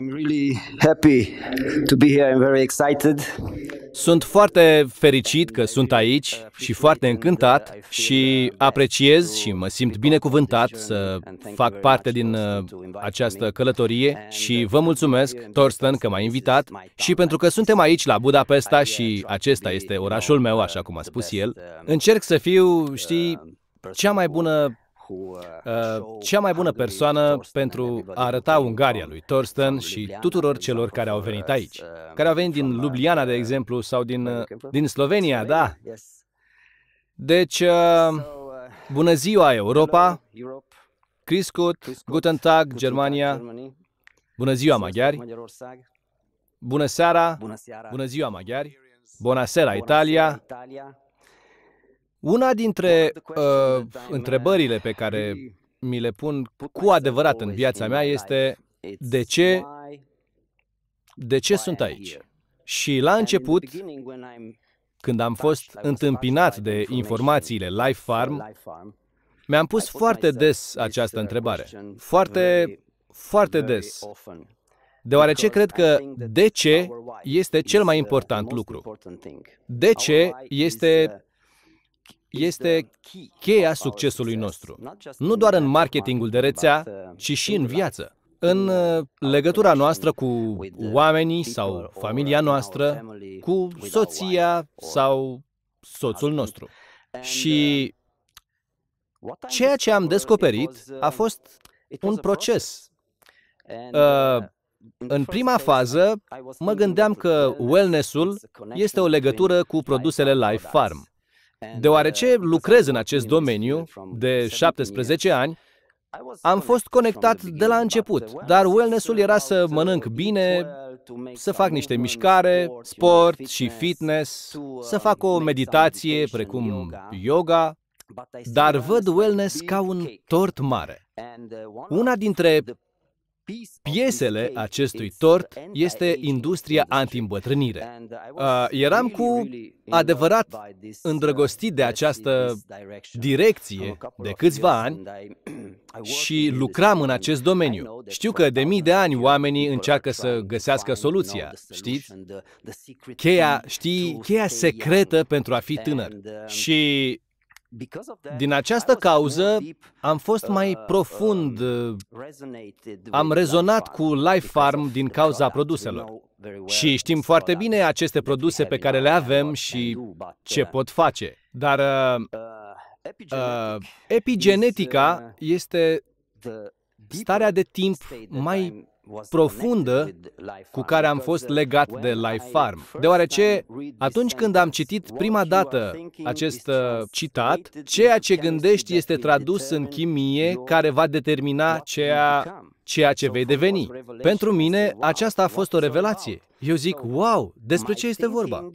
I'm really happy to be here. I'm very excited. Sunt foarte fericit că sunt aici și foarte încântat și apreciez și mă simt binecuvântat să fac parte din uh, această călătorie și vă mulțumesc, Thorsten că m-a invitat și pentru că suntem aici la Budapesta și acesta este orașul meu, așa cum a spus el, încerc să fiu, știi, cea mai bună Uh, uh, cea mai bună persoană pentru a arăta Ungaria lui Thorsten și tuturor celor care au venit aici, uh, care au venit din Ljubljana, de exemplu, sau din, din Slovenia, da. Deci, bună ziua Europa, Criscut, Guten Tag, Germania, bună ziua maghiari, bună seara, bună ziua maghiari, Bună seara, Italia, una dintre uh, întrebările pe care mi le pun cu adevărat în viața mea este de ce, de ce sunt aici? Și la început, când am fost întâmpinat de informațiile Life Farm, mi-am pus foarte des această întrebare. Foarte, foarte des. Deoarece cred că de ce este cel mai important lucru. De ce este este cheia succesului nostru. Nu doar în marketingul de rețea, ci și în viață. În uh, legătura noastră cu oamenii sau familia noastră, cu soția sau soțul nostru. Și ceea ce am descoperit a fost un proces. Uh, în prima fază, mă gândeam că wellness-ul este o legătură cu produsele Life Farm. Deoarece lucrez în acest domeniu de 17 ani, am fost conectat de la început, dar wellness-ul era să mănânc bine, să fac niște mișcare, sport și fitness, să fac o meditație precum yoga, dar văd wellness ca un tort mare. Una dintre Piesele acestui tort este industria anti-îmbătrânire. Uh, eram cu adevărat îndrăgostit de această direcție de câțiva ani și lucram în acest domeniu. Știu că de mii de ani oamenii încearcă să găsească soluția, știți? Cheia, știi, cheia secretă pentru a fi tânăr. Și din această cauză am fost uh, mai um, profund, uh, am rezonat cu Life Farm din cauza produselor. Și știm foarte bine aceste produse pe care le avem și ce uh, pot face. Dar uh, epigenetica este starea de timp mai profundă cu care am fost legat de Life Farm, deoarece atunci când am citit prima dată acest uh, citat, ceea ce gândești este tradus în chimie care va determina ceea, ceea ce vei deveni. Pentru mine, aceasta a fost o revelație. Eu zic, wow, despre ce este vorba?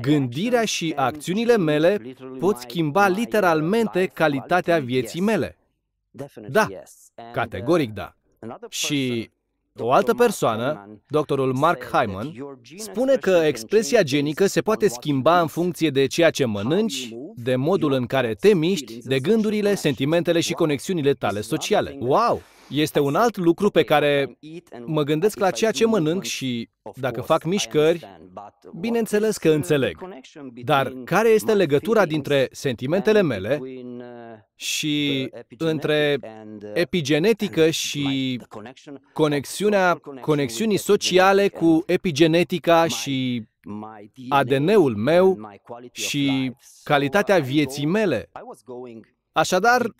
Gândirea și acțiunile mele pot schimba uh, literalmente calitatea vieții mele. Da, categoric uh, da. Și o altă persoană, doctorul Mark Hyman, spune că expresia genică se poate schimba în funcție de ceea ce mănânci, de modul în care te miști, de gândurile, sentimentele și conexiunile tale sociale. Wow! Este un alt lucru pe care mă gândesc la ceea ce mănânc și dacă fac mișcări, bineînțeles că înțeleg. Dar care este legătura dintre sentimentele mele și între epigenetică și conexiunea conexiunii sociale cu epigenetica și ADN-ul meu și calitatea vieții mele. Așadar,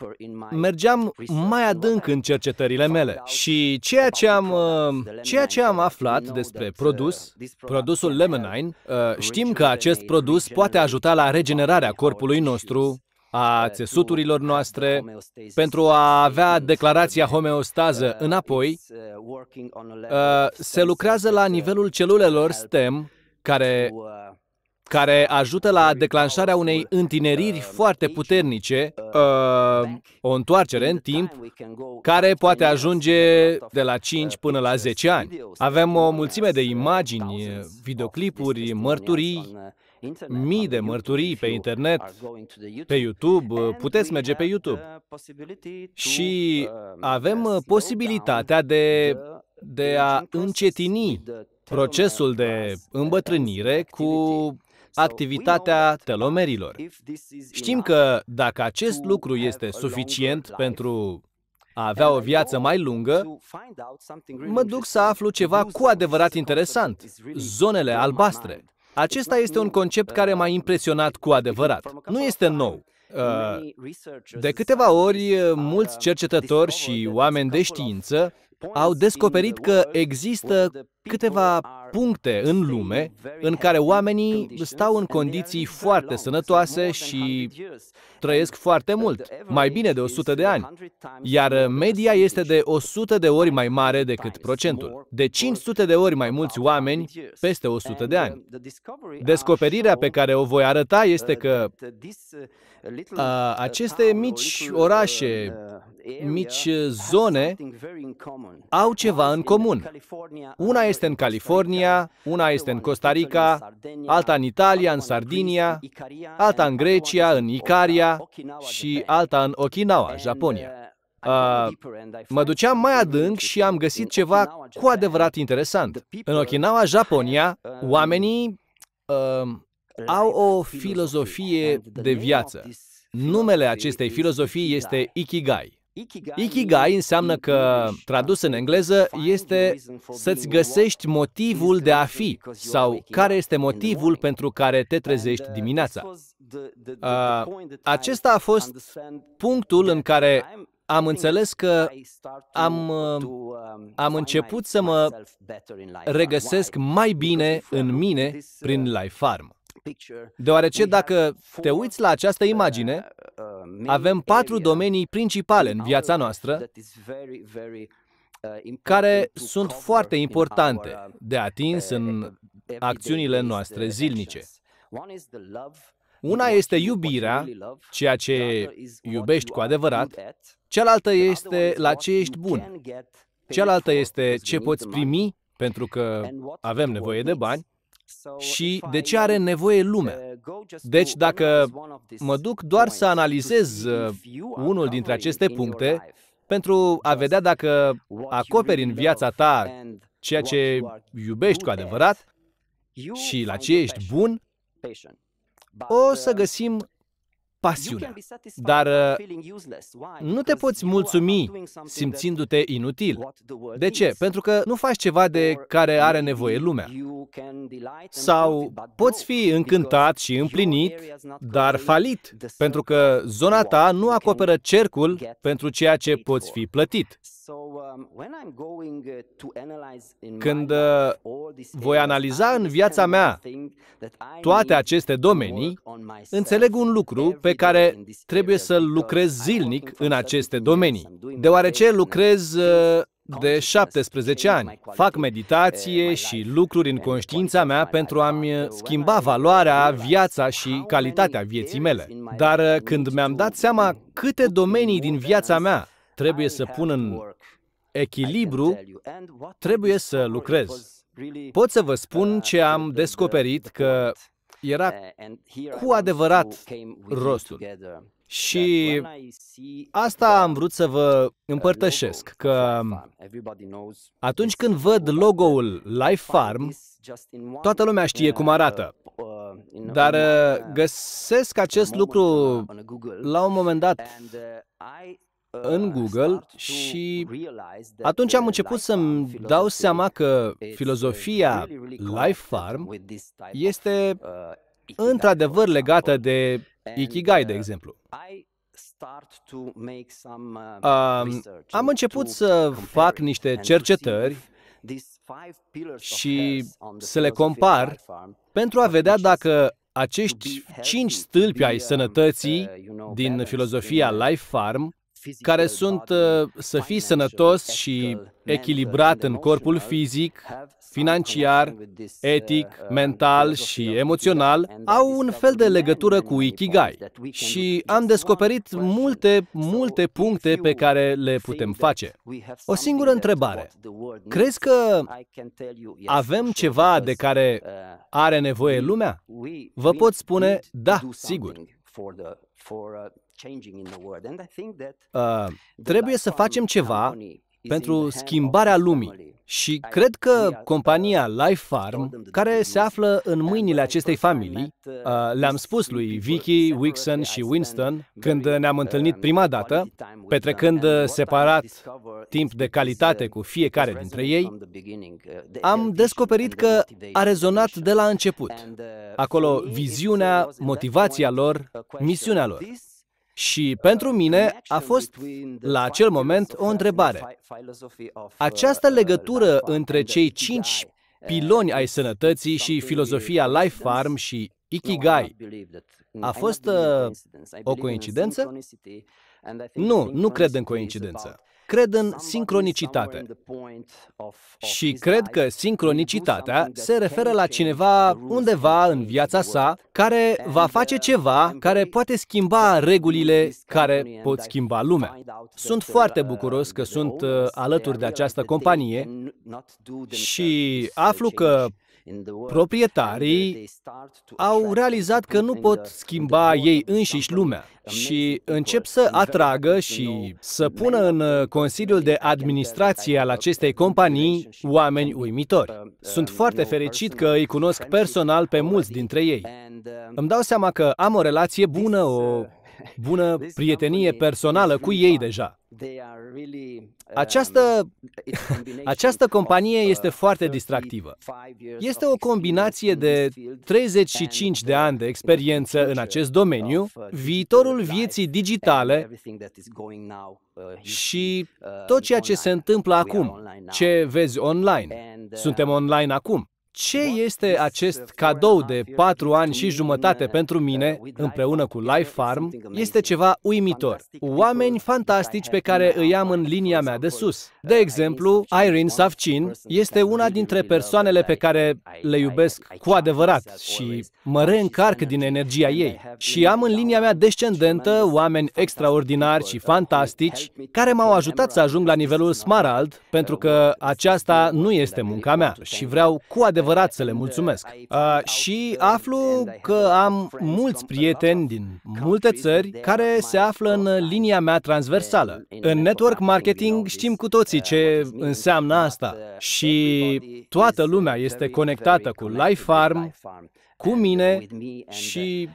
mergeam mai adânc în cercetările mele și ceea ce am, uh, ceea ce am aflat despre uh, produs, produsul Lemonine, uh, știm că acest produs poate ajuta la regenerarea corpului nostru, a țesuturilor noastre, pentru a avea declarația homeostază înapoi, se lucrează la nivelul celulelor STEM, care care ajută la declanșarea unei întineriri foarte puternice, uh, o întoarcere în timp, care poate ajunge de la 5 până la 10 ani. Avem o mulțime de imagini, videoclipuri, mărturii, mii de mărturii pe internet, pe YouTube, puteți merge pe YouTube. Și avem posibilitatea de, de a încetini procesul de îmbătrânire cu activitatea telomerilor. Știm că dacă acest lucru este suficient pentru a avea o viață mai lungă, mă duc să aflu ceva cu adevărat interesant, zonele albastre. Acesta este un concept care m-a uh, impresionat cu adevărat. Nu este nou. Uh, de câteva ori, uh, mulți cercetători și oameni de știință au descoperit că există câteva puncte în lume în care oamenii stau în condiții foarte sănătoase și trăiesc foarte mult, mai bine de 100 de ani, iar media este de 100 de ori mai mare decât procentul, de 500 de ori mai mulți oameni peste 100 de ani. Uh, Descoperirea pe care o voi arăta uh, este că a, uh, aceste mici orașe, mici zone, au ceva în comun. Una este este în California, una este în Costa Rica, alta în Italia, în Sardinia, alta în Grecia, în Icaria și alta în Okinawa, Japonia. Uh, mă duceam mai adânc și am găsit ceva cu adevărat interesant. În Okinawa, Japonia, oamenii uh, au o filozofie de viață. Numele acestei filozofii este Ikigai. Ikigai înseamnă că, tradus în engleză, este să-ți găsești motivul de a fi sau care este motivul pentru care te uh, trezești dimineața. Uh, acesta a fost punctul în care am înțeles că am, uh, um, am început să mă regăsesc mai bine în mine prin Life Farm. Deoarece dacă te uiți la această uh, imagine, uh, avem patru domenii principale în viața noastră uh, care sunt foarte importante de atins în acțiunile noastre zilnice. Una este iubirea, ceea ce iubești cu adevărat, cealaltă este la ce ești bun, cealaltă este ce poți primi, pentru că avem nevoie de bani, și de ce are nevoie lumea. Uh, deci dacă mă duc doar să analizez uh, unul dintre aceste puncte, pentru a vedea dacă acoperi în viața ta ceea ce iubești cu adevărat și la ce ești bun, o să uh, găsim pasiunea. Dar uh, nu te poți mulțumi simțindu-te inutil. De ce? Pentru că nu faci ceva de care are nevoie lumea. Sau poți fi încântat și împlinit, dar falit, pentru că zona ta nu acoperă cercul pentru ceea ce poți fi plătit. Um, uh, când uh, voi analiza în viața mea toate aceste domenii, înțeleg un lucru pe care trebuie să-l lucrez zilnic în aceste domenii, deoarece lucrez uh, de 17 ani. Fac meditație și lucruri în conștiința mea pentru a-mi schimba valoarea, viața și calitatea vieții mele. Dar când mi-am dat seama câte domenii din viața mea trebuie să pun în echilibru, trebuie să lucrez. Pot să vă spun ce am uh, descoperit că era uh, cu adevărat rostul. Și asta am vrut să vă uh, împărtășesc, că atunci când văd logo-ul Life Farm, toată lumea știe cum arată. Dar găsesc acest lucru la un moment dat în uh, Google și atunci am uh, început să-mi dau seama că uh, filozofia Life Farm este într-adevăr legată de Ikigai, de exemplu. Um, am început să fac niște cercetări și să le compar pentru a vedea dacă acești cinci stâlpi ai um, sănătății din filozofia Life Farm care uh, sunt uh, să fii sănătos și uh, echilibrat în corpul fizic, financiar, etic, mental și emoțional, au un fel de legătură cu Ikigai. Și am descoperit multe, multe puncte pe care le putem face. O singură întrebare. Crezi că avem ceva de care are nevoie lumea? Vă pot spune, da, sigur. Uh, trebuie să facem ceva pentru schimbarea lumii. Și cred că compania Life Farm, care se află în mâinile acestei familii, uh, uh, le-am spus lui Vicky, Wixon și Winston când ne-am întâlnit prima dată, petrecând separat timp de calitate cu fiecare dintre ei, am descoperit că a rezonat de la început. Acolo viziunea, motivația lor, misiunea lor. Și pentru mine a fost, la acel moment, o întrebare. Uh, Această uh, legătură între cei cinci piloni ai sănătății și filozofia Life Farm și Ikigai a fost uh, o coincidență? Nu, nu cred în coincidență cred în sincronicitate. Și cred că sincronicitatea se referă la cineva undeva în viața sa care va face uh, ceva care poate schimba regulile care pot schimba lumea. Sunt foarte uh, bucuros că sunt uh, alături de această companie și aflu că Proprietarii uh, au realizat că nu pot schimba ei înșiși lumea și încep să atragă și să pună în uh, Consiliul de Administrație al acestei companii oameni uimitori. Uh, Sunt um, foarte fericit că îi cunosc personal pe mulți dintre ei. Um, Îmi dau seama că am o relație bună, o bună prietenie personală cu ei deja. Um, această, această companie uh, este foarte distractivă. Este o combinație de 35 uh, de ani de experiență în acest domeniu, uh, viitorul vieții digitale și tot ceea ce se întâmplă acum, ce vezi online. Suntem online acum ce este acest cadou de patru ani și jumătate pentru mine, împreună cu Life Farm, este ceva uimitor. Oameni fantastici pe care îi am în linia mea de sus. De exemplu, Irene Safcin este una dintre persoanele pe care le iubesc cu adevărat și mă reîncarc din energia ei. Și am în linia mea descendentă oameni extraordinari și fantastici care m-au ajutat să ajung la nivelul Smarald, pentru că aceasta nu este munca mea și vreau cu adevărat adevărat să le mulțumesc. Uh, și aflu că am mulți prieteni din multe țări care se află în linia mea transversală. În network marketing știm cu toții ce înseamnă asta și toată lumea este conectată cu Life Farm, cu mine și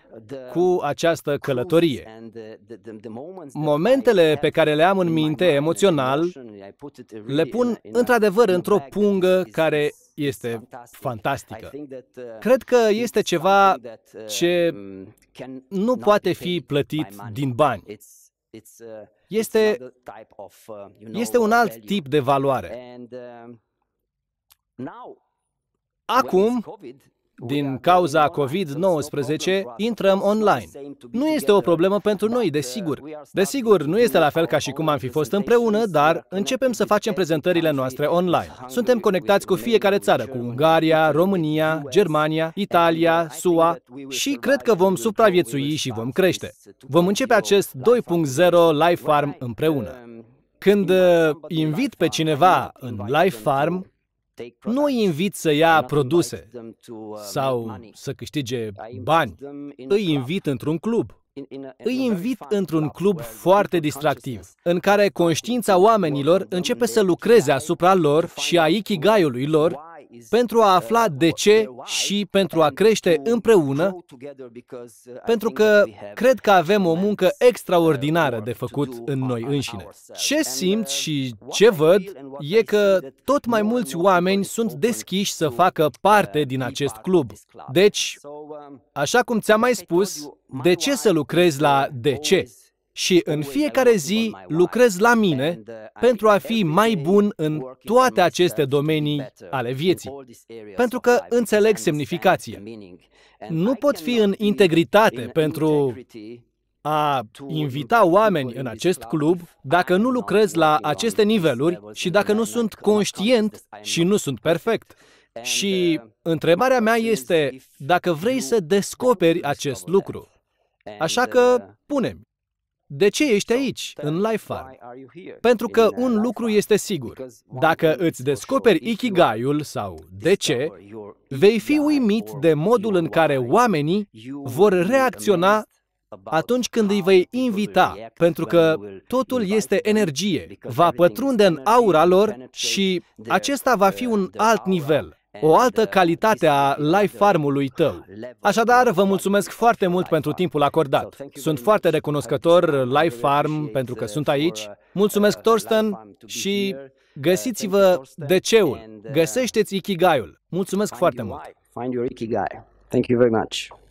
cu această călătorie. Momentele pe care le am în minte emoțional le pun într-adevăr într-o pungă care este fantastică. Uh, Cred că este ceva uh, ce um, nu poate fi plătit din bani. Uh, este, este un alt tip de valoare. Um, Acum, din cauza COVID-19, intrăm online. Nu este o problemă pentru noi, desigur. Desigur, nu este la fel ca și cum am fi fost împreună, dar începem să facem prezentările noastre online. Suntem conectați cu fiecare țară, cu Ungaria, România, Germania, Italia, SUA și cred că vom supraviețui și vom crește. Vom începe acest 2.0 Life Farm împreună. Când uh, invit pe cineva în Life Farm, nu îi invit să ia produse uh, sau să câștige bani. Îi invit într-un club. Îi invit într-un club foarte distractiv, în care conștiința oamenilor începe să lucreze asupra lor și a ikigai-ului lor pentru a afla de ce și pentru a crește împreună, pentru că cred că avem o muncă extraordinară de făcut în noi înșine. Ce simt și ce văd e că tot mai mulți oameni sunt deschiși să facă parte din acest club. Deci, așa cum ți-am mai spus, de ce să lucrezi la de ce? și în fiecare zi lucrez la mine pentru a fi mai bun în toate aceste domenii ale vieții, pentru că înțeleg semnificația. Nu pot fi în integritate pentru a invita oameni în acest club dacă nu lucrez la aceste niveluri și dacă nu sunt conștient și nu sunt perfect. Și întrebarea mea este dacă vrei să descoperi acest lucru. Așa că punem. De ce ești aici, în Life Farm? Pentru că un lucru este sigur. Dacă îți descoperi Ikigai-ul sau de ce, vei fi uimit de modul în care oamenii vor reacționa atunci când îi vei invita, pentru că totul este energie, va pătrunde în aura lor și acesta va fi un uh, alt nivel o altă calitate a Life Farm-ului tău. Așadar, vă mulțumesc foarte mult pentru timpul acordat. Sunt foarte recunoscător Life Farm pentru că sunt aici. Mulțumesc, Thorsten și găsiți-vă de ceul. Găsește-ți Ikigai-ul. Mulțumesc foarte mult. Thank you very much.